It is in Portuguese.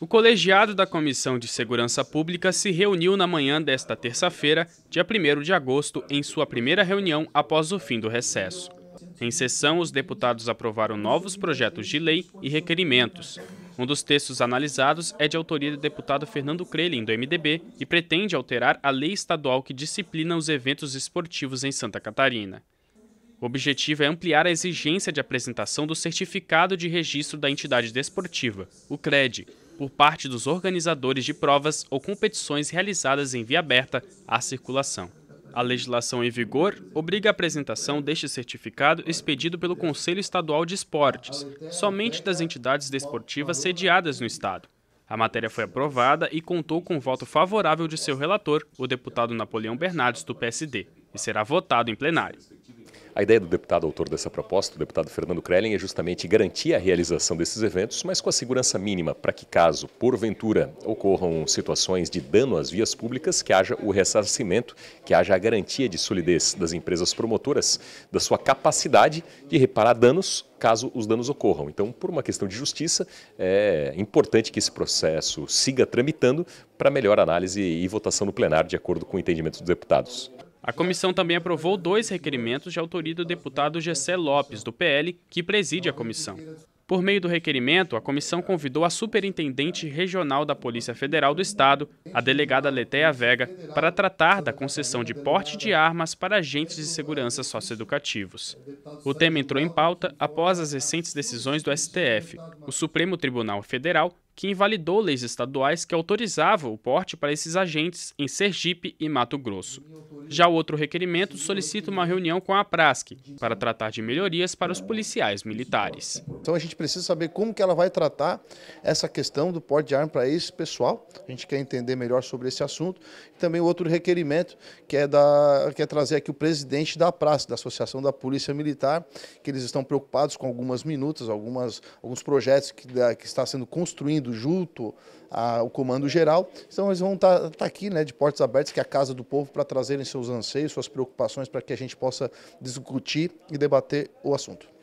O colegiado da Comissão de Segurança Pública se reuniu na manhã desta terça-feira, dia 1 de agosto, em sua primeira reunião após o fim do recesso. Em sessão, os deputados aprovaram novos projetos de lei e requerimentos. Um dos textos analisados é de autoria do deputado Fernando Crelin, do MDB, e pretende alterar a lei estadual que disciplina os eventos esportivos em Santa Catarina. O objetivo é ampliar a exigência de apresentação do Certificado de Registro da Entidade Desportiva, o CRED, por parte dos organizadores de provas ou competições realizadas em via aberta à circulação. A legislação em vigor obriga a apresentação deste certificado expedido pelo Conselho Estadual de Esportes, somente das entidades desportivas sediadas no Estado. A matéria foi aprovada e contou com o voto favorável de seu relator, o deputado Napoleão Bernardes, do PSD, e será votado em plenário. A ideia do deputado autor dessa proposta, o deputado Fernando Krellen, é justamente garantir a realização desses eventos, mas com a segurança mínima, para que caso, porventura, ocorram situações de dano às vias públicas, que haja o ressarcimento, que haja a garantia de solidez das empresas promotoras, da sua capacidade de reparar danos caso os danos ocorram. Então, por uma questão de justiça, é importante que esse processo siga tramitando para melhor análise e votação no plenário, de acordo com o entendimento dos deputados. A comissão também aprovou dois requerimentos de autoria do deputado Gessé Lopes, do PL, que preside a comissão. Por meio do requerimento, a comissão convidou a superintendente regional da Polícia Federal do Estado, a delegada Letéia Vega, para tratar da concessão de porte de armas para agentes de segurança socioeducativos. O tema entrou em pauta após as recentes decisões do STF. O Supremo Tribunal Federal que invalidou leis estaduais que autorizavam o porte para esses agentes em Sergipe e Mato Grosso. Já o outro requerimento solicita uma reunião com a Prasc para tratar de melhorias para os policiais militares. Então a gente precisa saber como que ela vai tratar essa questão do porte de arma para esse pessoal. A gente quer entender melhor sobre esse assunto. E também o outro requerimento que é, da, que é trazer aqui o presidente da Prasc, da Associação da Polícia Militar, que eles estão preocupados com algumas minutas, algumas, alguns projetos que, que está sendo construindo junto Juto, o Comando Geral. Então eles vão estar tá, tá aqui né, de portas abertas, que é a Casa do Povo, para trazerem seus anseios, suas preocupações, para que a gente possa discutir e debater o assunto.